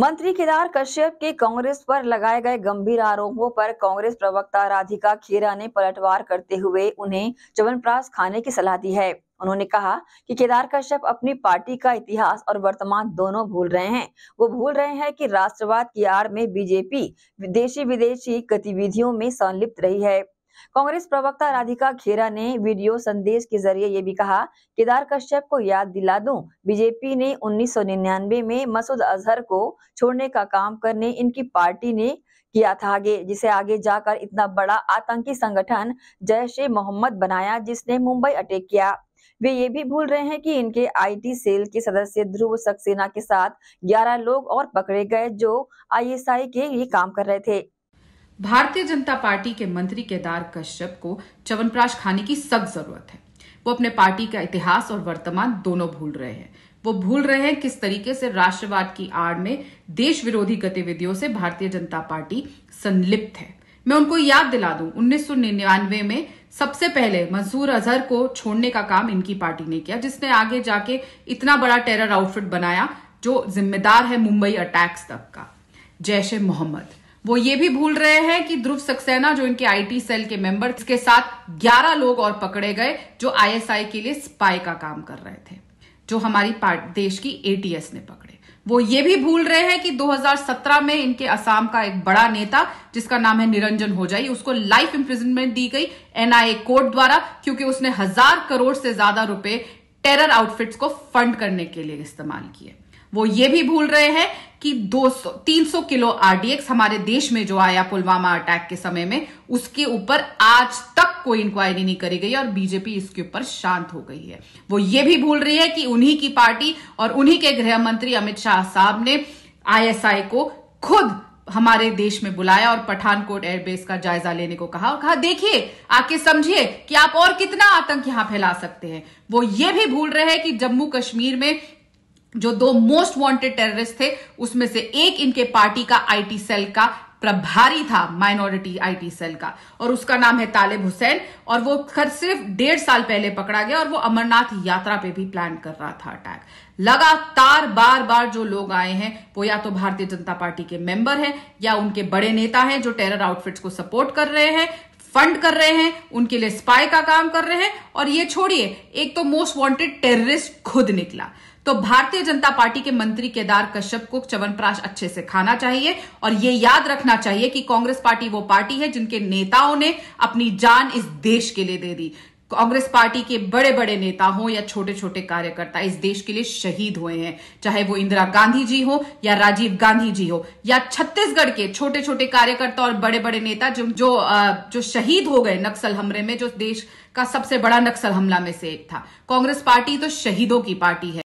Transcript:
मंत्री केदार कश्यप के कांग्रेस पर लगाए गए गंभीर आरोपों पर कांग्रेस प्रवक्ता राधिका खेरा ने पलटवार करते हुए उन्हें चवनप्राश खाने की सलाह दी है उन्होंने कहा कि केदार कश्यप अपनी पार्टी का इतिहास और वर्तमान दोनों भूल रहे हैं वो भूल रहे हैं कि राष्ट्रवाद की आड़ में बीजेपी देशी विदेशी गतिविधियों में संलिप्त रही है कांग्रेस प्रवक्ता राधिका खेरा ने वीडियो संदेश के जरिए ये भी कहा केदार कश्यप को याद दिला दूं बीजेपी ने 1999 में मसूद अजहर को छोड़ने का काम करने इनकी पार्टी ने किया था आगे जिसे आगे जाकर इतना बड़ा आतंकी संगठन जैश ए मोहम्मद बनाया जिसने मुंबई अटैक किया वे ये भी भूल रहे हैं कि इनके आईटी सेल के सदस्य ध्रुव सक्सेना के साथ 11 लोग और पकड़े गए जो आईएसआई के लिए काम कर रहे थे भारतीय जनता पार्टी के मंत्री केदार कश्यप को चवनप्राश खाने की सख्त जरूरत है वो अपने पार्टी का इतिहास और वर्तमान दोनों भूल रहे हैं वो भूल रहे हैं किस तरीके से राष्ट्रवाद की आड़ में देश विरोधी गतिविधियों से भारतीय जनता पार्टी संलिप्त है मैं उनको याद दिला दूं उन्नीस में सबसे पहले मंसूर अजहर को छोड़ने का काम इनकी पार्टी ने किया जिसने आगे जाके इतना बड़ा टेरर आउटफिट बनाया जो जिम्मेदार है मुंबई अटैक्स तक का जैश ए मोहम्मद वो ये भी भूल रहे हैं कि ध्रुव सक्सेना जो इनके आईटी सेल के मेंबर के साथ 11 लोग और पकड़े गए जो आईएसआई के लिए स्पाई का काम कर रहे थे जो हमारी देश की एटीएस ने पकड़े वो ये भी भूल रहे हैं कि 2017 में इनके असम का एक बड़ा नेता जिसका नाम है निरंजन हो जाए उसको लाइफ इंप्रिजनमेंट दी गई एनआईए कोर्ट द्वारा क्योंकि उसने हजार करोड़ से ज्यादा रुपए टेरर आउटफिट्स को फंड करने के लिए इस्तेमाल किए वो ये भी भूल रहे हैं कि 200 300 किलो आरडीएक्स हमारे देश में जो आया पुलवामा अटैक के समय में उसके ऊपर आज तक कोई इंक्वायरी नहीं करी गई और बीजेपी इसके ऊपर शांत हो गई है वो ये भी भूल रही है कि उन्हीं की पार्टी और उन्हीं के गृह मंत्री अमित शाह साहब ने आईएसआई को खुद हमारे देश में बुलाया और पठानकोट एयरबेस का जायजा लेने को कहा और कहा देखिए आके समझिए कि आप और कितना आतंक यहां फैला सकते हैं वो ये भी भूल रहे हैं कि जम्मू कश्मीर में जो दो मोस्ट वांटेड टेररिस्ट थे उसमें से एक इनके पार्टी का आईटी सेल का प्रभारी था माइनॉरिटी आईटी सेल का और उसका नाम है तालिब हुसैन और वो खर सिर्फ डेढ़ साल पहले पकड़ा गया और वो अमरनाथ यात्रा पे भी प्लान कर रहा था अटैक लगातार बार बार जो लोग आए हैं वो या तो भारतीय जनता पार्टी के मेंबर हैं या उनके बड़े नेता हैं जो टेरर आउटफिट्स को सपोर्ट कर रहे हैं फंड कर रहे हैं उनके लिए स्पाई का काम कर रहे हैं और ये छोड़िए एक तो मोस्ट वांटेड टेररिस्ट खुद निकला तो भारतीय जनता पार्टी के मंत्री केदार कश्यप को च्यवनप्राश अच्छे से खाना चाहिए और ये याद रखना चाहिए कि कांग्रेस पार्टी वो पार्टी है जिनके नेताओं ने अपनी जान इस देश के लिए दे दी कांग्रेस पार्टी के बड़े बड़े नेता हों या छोटे छोटे कार्यकर्ता इस देश के लिए शहीद हुए हैं चाहे वो इंदिरा गांधी जी हो या राजीव गांधी जी हो या छत्तीसगढ़ के छोटे छोटे कार्यकर्ता और बड़े बड़े नेता जो जो जो शहीद हो गए नक्सल हमले में जो देश का सबसे बड़ा नक्सल हमला में से एक था कांग्रेस पार्टी तो शहीदों की पार्टी है